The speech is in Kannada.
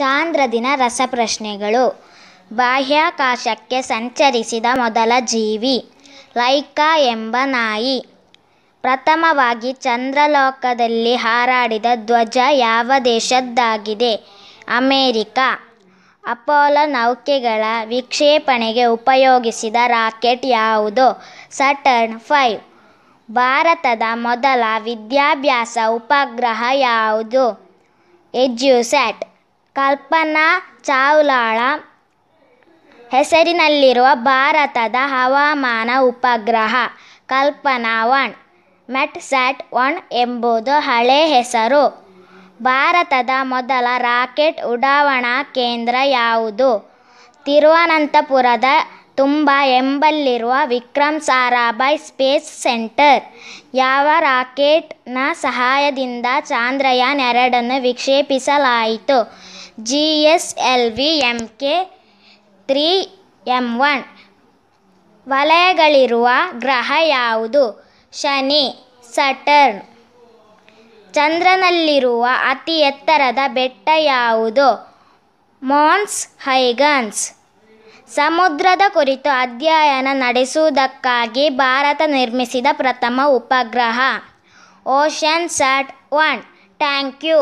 ಚಾಂದ್ರದಿನ ರಸಪ್ರಶ್ನೆಗಳು ಬಾಹ್ಯಾಕಾಶಕ್ಕೆ ಸಂಚರಿಸಿದ ಮೊದಲ ಜೀವಿ ಲೈಕಾ ಎಂಬ ನಾಯಿ ಪ್ರಥಮವಾಗಿ ಚಂದ್ರಲೋಕದಲ್ಲಿ ಹಾರಾಡಿದ ಧ್ವಜ ಯಾವ ದೇಶದ್ದಾಗಿದೆ ಅಮೇರಿಕ ಅಪೋಲೋ ನೌಕೆಗಳ ವಿಕ್ಷೇಪಣೆಗೆ ಉಪಯೋಗಿಸಿದ ರಾಕೆಟ್ ಯಾವುದು ಸಟರ್ನ್ ಫೈವ್ ಭಾರತದ ಮೊದಲ ವಿದ್ಯಾಭ್ಯಾಸ ಉಪಗ್ರಹ ಯಾವುದು ಎಜ್ಯುಸ್ಯಾಟ್ ಕಲ್ಪನಾ ಚಾವ್ಲಾಳ ಹೆಸರಿನಲ್ಲಿರುವ ಭಾರತದ ಹವಾಮಾನ ಉಪಗ್ರಹ ಕಲ್ಪನಾ ಒನ್ ಸ್ಯಾಟ್ ಒನ್ ಎಂಬುದು ಹಳೆ ಹೆಸರು ಭಾರತದ ಮೊದಲ ರಾಕೆಟ್ ಉಡಾವಣಾ ಕೇಂದ್ರ ಯಾವುದು ತಿರುವನಂತಪುರದ ತುಂಬ ಎಂಬಲ್ಲಿರುವ ವಿಕ್ರಮ್ ಸಾರಾಭಾಯ್ ಸ್ಪೇಸ್ ಸೆಂಟರ್ ಯಾವ ರಾಕೆಟ್ನ ಸಹಾಯದಿಂದ ಚಾಂದ್ರಯಾನ್ ಎರಡನ್ನು ವಿಕ್ಷೇಪಿಸಲಾಯಿತು G S L V M K three M one ವಲಯಗಳಿರುವ ಗ್ರಹ ಯಾವುದು ಶನಿ ಸಟರ್ನ್ ಚಂದ್ರನಲ್ಲಿರುವ ಅತಿ ಎತ್ತರದ ಬೆಟ್ಟ ಯಾವುದು ಮಾನ್ಸ್ ಹೈಗನ್ಸ್ ಸಮುದ್ರದ ಕುರಿತು ಅಧ್ಯಯನ ನಡೆಸುವುದಕ್ಕಾಗಿ ಭಾರತ ನಿರ್ಮಿಸಿದ ಪ್ರಥಮ ಉಪಗ್ರಹ Oceansat one thank you